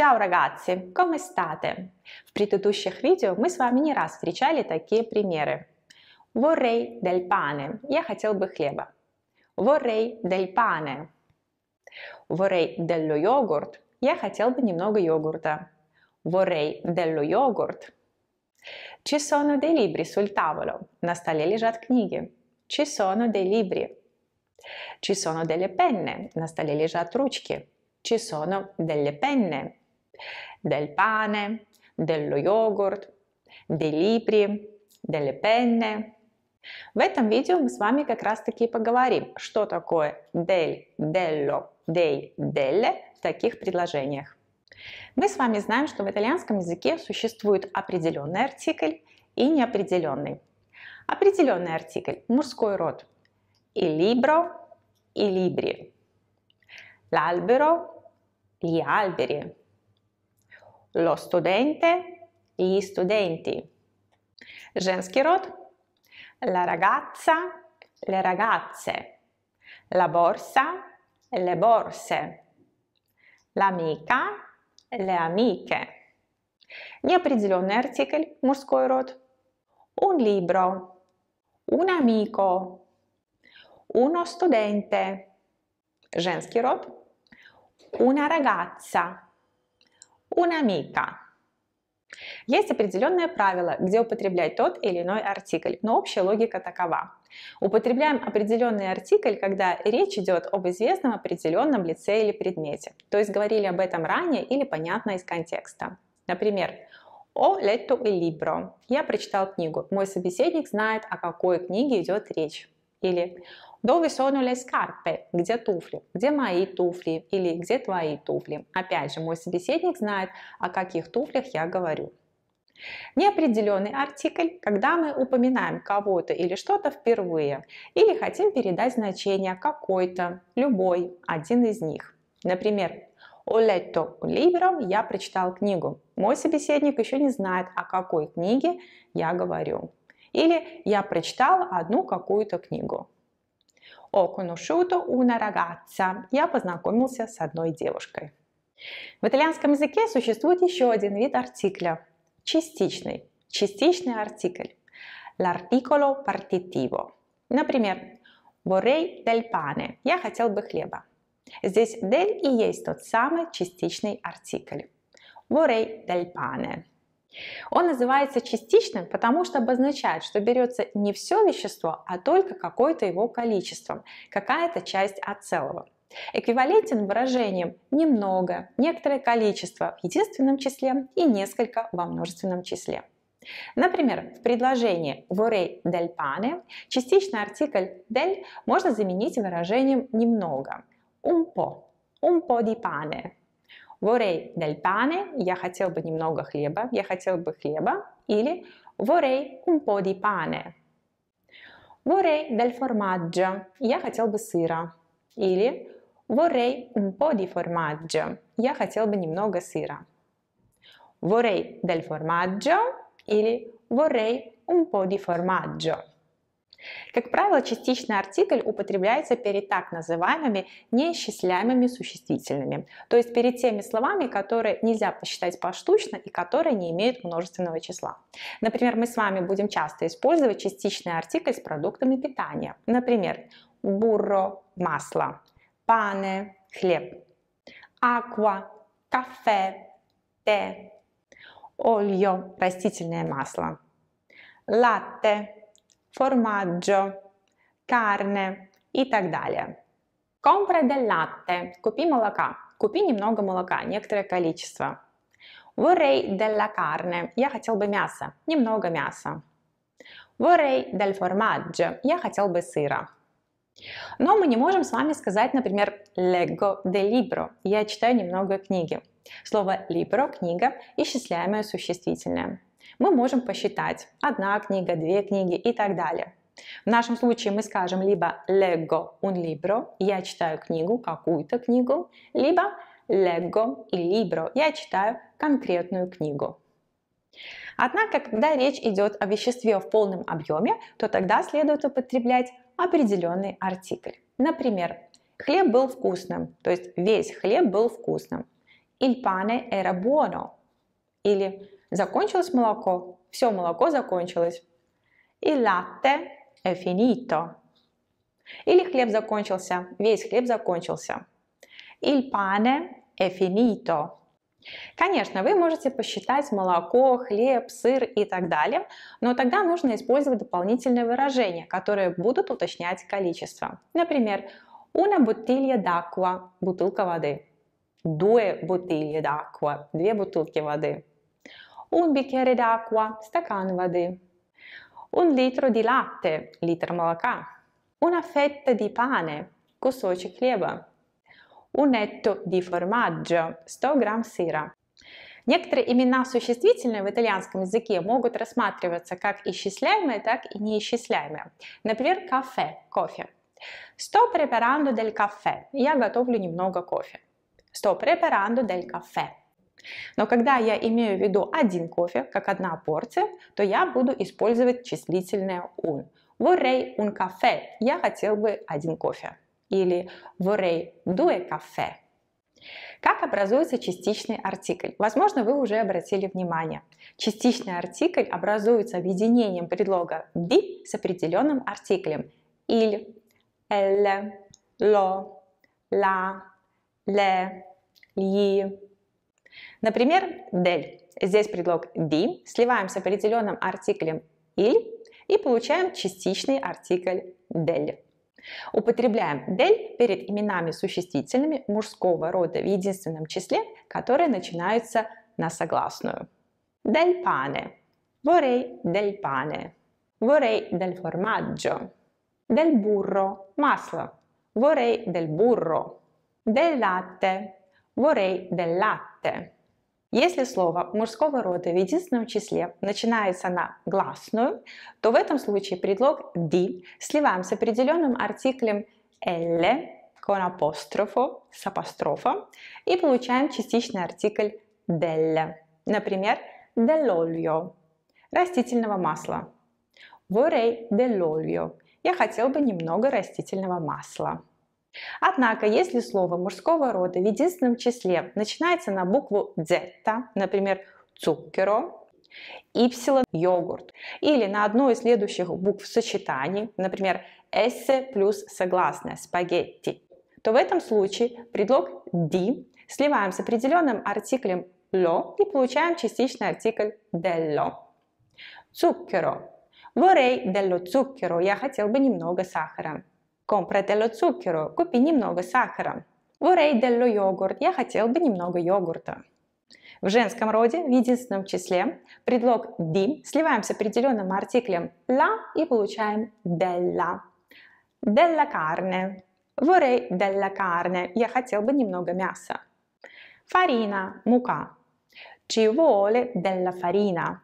Ciao ragazzi, come state? В предыдущих видео мы с вами не раз встречали такие примеры. Vorrei del pane. Я хотел бы хлеба. Vorrei del pane. Vorrei dello yogurt. Я хотел бы немного йогурта. Vorrei dello yogurt. Ci sono dei libri sul tavolo. На столе лежат книги. Ci sono dei libri. Ci sono delle penne. На столе лежат ручки. Ci sono delle penne del pane, dello йогурт, делипри, delle penne. В этом видео мы с вами как раз таки поговорим, что такое дель, dello, dei, delle в таких предложениях. Мы с вами знаем, что в итальянском языке существует определенный артикль и неопределенный. Определенный артикль – мужской род. И libro, и libri. L'albero, gli alberi. lo studente, gli studenti. Женский род, la ragazza, le ragazze. La borsa, le borse. L'amica, le amiche. Неопределенный артикль, мужской род. Un libro, un amico, uno studente. Женский род, una ragazza, Un'amica. Есть определенное правило, где употреблять тот или иной артикль, но общая логика такова. Употребляем определенный артикль, когда речь идет об известном определенном лице или предмете, то есть говорили об этом ранее или понятно из контекста. Например, «О летто и libro. – «Я прочитал книгу». Мой собеседник знает, о какой книге идет речь. Или Dove sono le scarpe? Где туфли? Где мои туфли? Или где твои туфли? Опять же, мой собеседник знает, о каких туфлях я говорю. Неопределенный артикль, когда мы упоминаем кого-то или что-то впервые, или хотим передать значение какой-то, любой, один из них. Например, «Ho letto un libro» – «Я прочитал книгу». Мой собеседник еще не знает, о какой книге я говорю. Или «Я прочитал одну какую-то книгу». Ho conosciuto una ragazza. Я познакомился с одной девушкой. В итальянском языке существует еще один вид артикля – частичный, частичный артикль – l'articolo partitivo. Например, vorrei del pane – я хотел бы хлеба. Здесь del и есть тот самый частичный артикль. Vorrei del pane он называется частичным, потому что обозначает, что берется не все вещество, а только какое-то его количество, какая-то часть от целого. Эквивалентен выражениям «немного», «некоторое количество» в единственном числе и «несколько» во множественном числе. Например, в предложении «vorrei del pane» частичный артикль «del» можно заменить выражением «немного» – «un po», «un po di pane», Vorrei del pane, я хотел бы немного хлеба, я хотел бы хлеба. Или vorrei un po' di pane. Vorrei del formaggio, я хотел бы сыра. Или vorrei un po' di formaggio, я хотел бы немного сыра. Vorrei del formaggio или vorrei un po' di formaggio. Как правило, частичный артикль употребляется перед так называемыми неисчисляемыми существительными, то есть перед теми словами, которые нельзя посчитать поштучно и которые не имеют множественного числа. Например, мы с вами будем часто использовать частичный артикль с продуктами питания. Например, бурро – масло, пане – хлеб, аква – кафе, те, ольо – растительное масло, латте – formaggio, carne и так далее. Compra del latte. Купи молока. Купи немного молока, некоторое количество. Vorrei della carne. Я хотел бы мяса. Немного мяса. Vorrei del formaggio. Я хотел бы сыра. Но мы не можем с вами сказать, например, leggo del libro. Я читаю немного книги. Слово libro – книга, исчисляемое существительное мы можем посчитать одна книга, две книги и так далее. В нашем случае мы скажем либо leggo un libro, я читаю книгу, какую-то книгу, либо leggo и libro, я читаю конкретную книгу. Однако, когда речь идет о веществе в полном объеме, то тогда следует употреблять определенный артикль. Например, хлеб был вкусным, то есть весь хлеб был вкусным. Il pane era buono, или закончилось молоко, все молоко закончилось. И латте è finito. Или хлеб закончился, весь хлеб закончился. Il pane è finito. Конечно, вы можете посчитать молоко, хлеб, сыр и так далее, но тогда нужно использовать дополнительные выражения, которые будут уточнять количество. Например, una bottiglia d'acqua – бутылка воды. Due bottiglie d'acqua – две бутылки воды. un bicchiere d'acqua, стакан воды, un litro di latte, litro молока, una fetta di pane, кусочек хлеба, un netto di formaggio, 100 грамм сыра. Некоторые имена существительные в итальянском языке могут рассматриваться как исчисляемые, так и неисчисляемые. Например, кафе – кофе. Sto preparando del caffè. Я готовлю немного кофе. Sto preparando del caffè. Но когда я имею в виду один кофе, как одна порция, то я буду использовать числительное «un». Vorrei un caffè. Я хотел бы один кофе. Или vorrei due caffè. Как образуется частичный артикль? Возможно, вы уже обратили внимание. Частичный артикль образуется объединением предлога «di» с определенным артиклем. Il, elle, lo, la, le, gli, Например, del. Здесь предлог di сливаем с определенным артиклем il и получаем частичный артикль del. Употребляем del перед именами существительными мужского рода в единственном числе, которые начинаются на согласную. Del pane. «vorrei del pane», «vorrei del formaggio», «del burro» – масло, «vorrei del burro», «del latte», «vorrei del latte» latte. Если слово мужского рода в единственном числе начинается на гласную, то в этом случае предлог di сливаем с определенным артиклем l con апострофу с апострофом и получаем частичный артикль delle. Например, dell'olio – растительного масла. Vorrei dell'olio – я хотел бы немного растительного масла. Однако, если слово мужского рода в единственном числе начинается на букву «дзета», например, «цукеро», «ипсилон» – «йогурт», или на одну из следующих букв в сочетании, например, «эссе» плюс согласная «спагетти», то в этом случае предлог «ди» сливаем с определенным артиклем «ло» и получаем частичный артикль «делло». «Цуккеро» Vorrei dello zucchero. Я хотел бы немного сахара. Compra dello zucchero, купи немного сахара. Vorrei dello yogurt, я хотел бы немного йогурта. В женском роде, в единственном числе, предлог di сливаем с определенным артиклем la и получаем della. Della carne. Vorrei della carne. Я хотел бы немного мяса. Фарина, мука. Ci vuole della farina.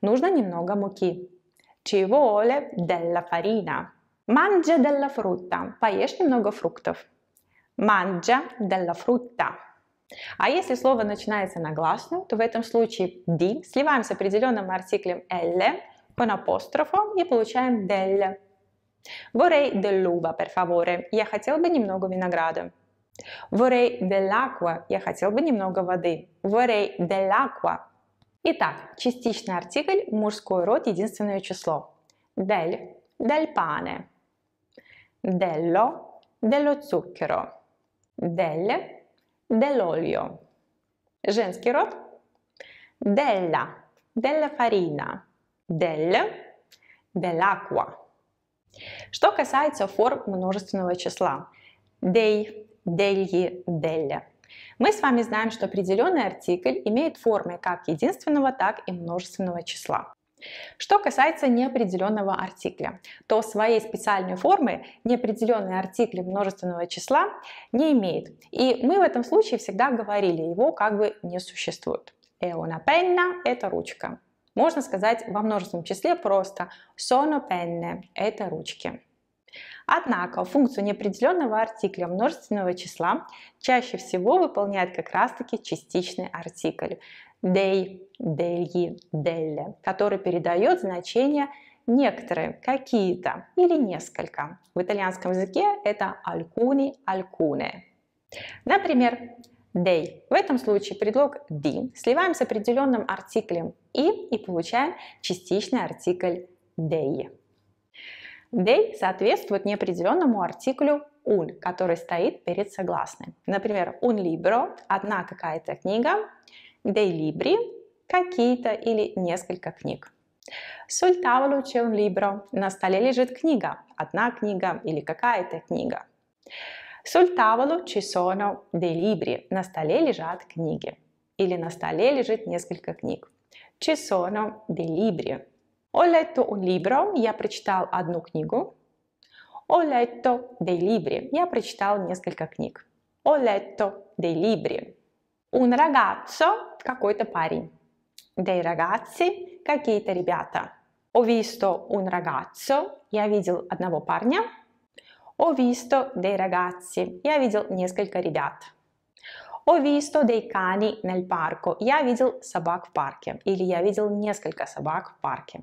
Нужно немного муки. Ci vuole della farina. Mangia della frutta. Поешь немного фруктов. Mangia della frutta. А если слово начинается на гласную, то в этом случае di сливаем с определенным артиклем elle по apostrofo и получаем delle. Vorrei dell'uva, per favore. Я хотел бы немного винограда. Vorrei dell'acqua. Я хотел бы немного воды. Vorrei dell'acqua. Итак, частичный артикль, мужской род, единственное число. Del, del pane dello, dello zucchero, del, dell'olio. Женский род della, della farina, del, dell'acqua. Что касается форм множественного числа. Dei, degli, delle. Мы с вами знаем, что определенный артикль имеет формы как единственного, так и множественного числа. Что касается неопределенного артикля, то своей специальной формы неопределенный артикль множественного числа не имеет. И мы в этом случае всегда говорили, его как бы не существует. Эона пенна – это ручка. Можно сказать во множественном числе просто «sono penne» – это ручки. Однако функцию неопределенного артикля множественного числа чаще всего выполняет как раз-таки частичный артикль дей, дельи, делле, который передает значение некоторые, какие-то или несколько. В итальянском языке это alcuni, alcune. Например, they. В этом случае предлог di сливаем с определенным артиклем и и получаем частичный артикль they. They соответствует неопределенному артиклю un, который стоит перед согласным. Например, un libro – одна какая-то книга, dei какие-то или несколько книг. Sul tavolo c'è un На столе лежит книга. Одна книга или какая-то книга. Sul tavolo ci sono На столе лежат книги. Или на столе лежит несколько книг. чесоно sono dei libri. у letto Я прочитал одну книгу. Ho letto dei Я прочитал несколько книг. Ho letto dei Un ragazzo, какой-то парень. Dei ragazzi, какие-то ребята. Ho visto un ragazzo, я видел одного парня. Ho visto dei ragazzi, я видел несколько ребят. Ho visto dei cani nel parco, я видел собак в парке. Или я видел несколько собак в парке.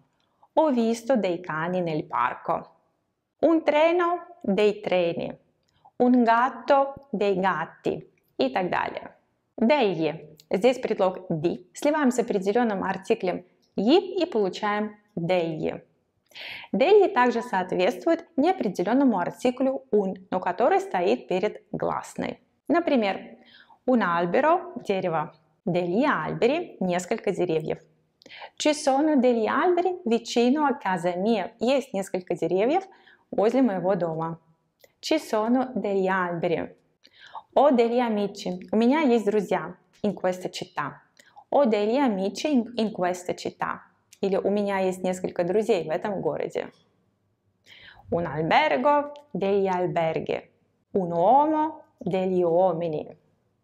Ho visto dei cani nel parco. Un treno, dei treni. Un gatto, dei gatti. И так далее. для Здесь предлог «ди». Сливаем с определенным артиклем «и» и получаем «де». «Де» также соответствует неопределенному артиклю un, но который стоит перед гласной. Например, «un albero» – дерево, «degli alberi» – несколько деревьев. «Ci sono degli alberi vicino a casa mia» – есть несколько деревьев возле моего дома. «Ci sono degli alberi» Ho degli amici. У меня есть друзья. In questa città. Ho degli amici in questa città. Или у меня есть несколько друзей в этом городе. Un albergo, degli alberghi. Un uomo, degli uomini.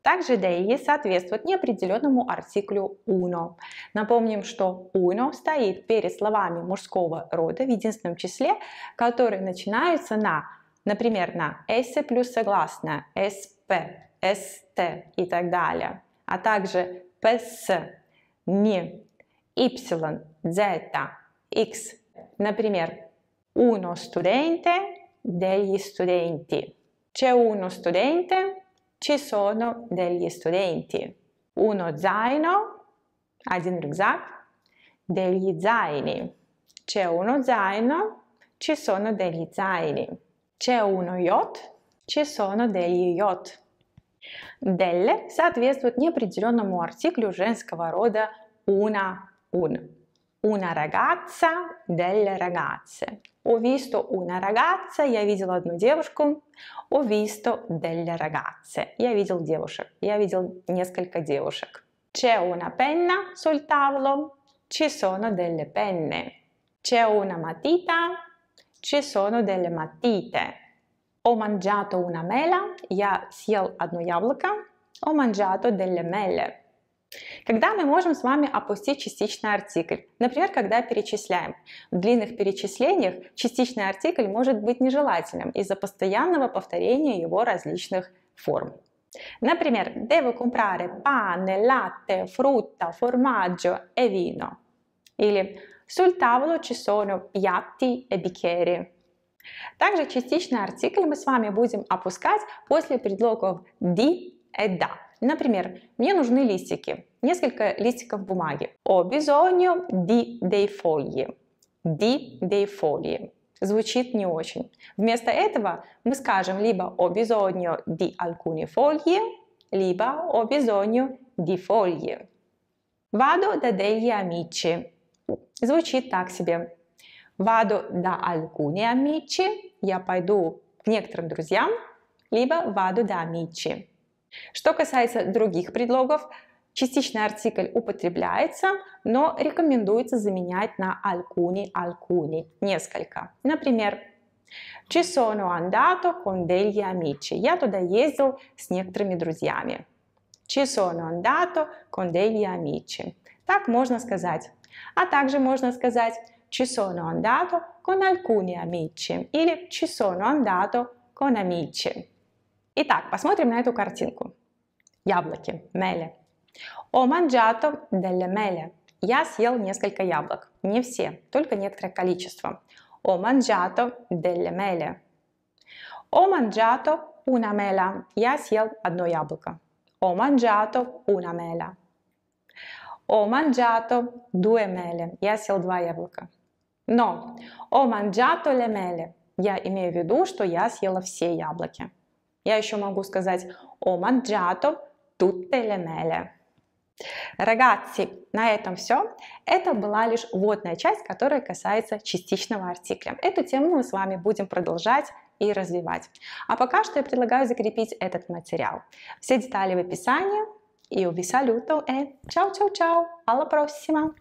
Также degli соответствует неопределенному артиклю uno. Напомним, что uno стоит перед словами мужского рода в единственном числе, которые начинаются на, например, на s плюс согласное, s П, С, Т и так далее, а также ПС, НИ, Y, Z, X. Например, uno studente, degli studenti. C'è uno studente, ci sono degli studenti. Uno zaino, один рюкзак, degli zaini. C'è uno zaino, ci sono degli zaini. C'è uno yacht, ci sono degli yacht. Delle соответствует неопределенному артиклю женского рода una, un. Una ragazza, delle ragazze. Ho visto una ragazza, я видела одну девушку. Ho visto delle ragazze, я видел девушек, я видел несколько девушек. C'è una penna sul tavolo, ci sono delle penne. C'è una matita, ci sono delle matite. ho mangiato una mela, я съел одно яблоко, ho mangiato delle mele. Когда мы можем с вами опустить частичный артикль? Например, когда перечисляем. В длинных перечислениях частичный артикль может быть нежелательным из-за постоянного повторения его различных форм. Например, devo comprare pane, latte, frutta, formaggio e vino. Или sul tavolo ci sono piatti e bicchieri. Также частичный артикль мы с вами будем опускать после предлогов di e da. Например, мне нужны листики, несколько листиков бумаги. Ho bisogno di dei fogli. Di dei fogli. Звучит не очень. Вместо этого мы скажем либо ho bisogno di alcuni fogli, либо ho bisogno di fogli. Vado da degli amici. Звучит так себе. Vado da alcuni amici, я пойду к некоторым друзьям, либо vado da amici. Что касается других предлогов, частичный артикль употребляется, но рекомендуется заменять на alcuni, alcuni, несколько. Например, Ci sono andato con degli amici. Я туда ездил с некоторыми друзьями. Ci sono andato con degli amici. Так можно сказать. А также можно сказать ci sono andato con alcuni amici или ci sono andato con amici. Итак, посмотрим на эту картинку. Яблоки, меле. Ho mangiato delle mele. Я съел несколько яблок. Не все, только некоторое количество. Ho mangiato delle mele. Ho mangiato una mela. Я съел одно яблоко. Ho mangiato una mela. Ho mangiato due mele. Я съел два яблока. Но «О манджато ле меле» я имею в виду, что я съела все яблоки. Я еще могу сказать «О манджато тутте ле меле». Рогатцы, на этом все. Это была лишь вводная часть, которая касается частичного артикля. Эту тему мы с вами будем продолжать и развивать. А пока что я предлагаю закрепить этот материал. Все детали в описании. И ви салюто e чао, чао, ciao, alla prossima!